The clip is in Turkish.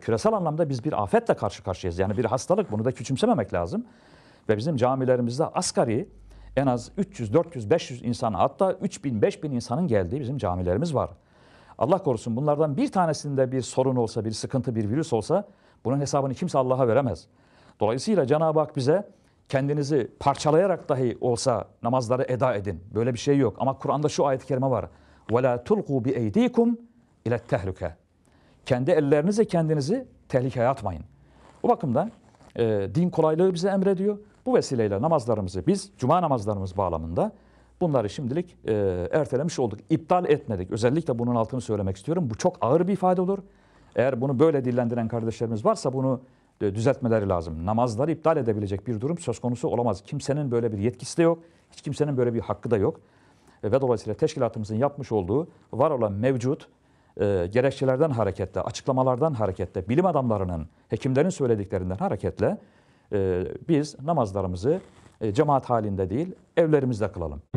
Küresel anlamda biz bir afetle karşı karşıyayız. Yani bir hastalık bunu da küçümsememek lazım. Ve bizim camilerimizde asgari en az 300, 400, 500 insan hatta 3000, 5000 insanın geldiği bizim camilerimiz var. Allah korusun bunlardan bir tanesinde bir sorun olsa, bir sıkıntı, bir virüs olsa bunun hesabını kimse Allah'a veremez. Dolayısıyla Cenab-ı Hak bize kendinizi parçalayarak dahi olsa namazları eda edin. Böyle bir şey yok. Ama Kur'an'da şu ayet-i kerime var. وَلَا تُلْقُوا بِاَيْد۪يكُمْ اِلَى التَّهْلُكَةِ kendi ellerinizle kendinizi tehlikeye atmayın. Bu bakımdan e, din kolaylığı bize emrediyor. Bu vesileyle namazlarımızı biz, cuma namazlarımız bağlamında bunları şimdilik e, ertelemiş olduk. İptal etmedik. Özellikle bunun altını söylemek istiyorum. Bu çok ağır bir ifade olur. Eğer bunu böyle dillendiren kardeşlerimiz varsa bunu e, düzeltmeleri lazım. Namazları iptal edebilecek bir durum söz konusu olamaz. Kimsenin böyle bir yetkisi de yok. Hiç kimsenin böyle bir hakkı da yok. E, ve dolayısıyla teşkilatımızın yapmış olduğu var olan mevcut e, gerekçelerden hareketle, açıklamalardan hareketle, bilim adamlarının, hekimlerin söylediklerinden hareketle e, biz namazlarımızı e, cemaat halinde değil evlerimizde kılalım.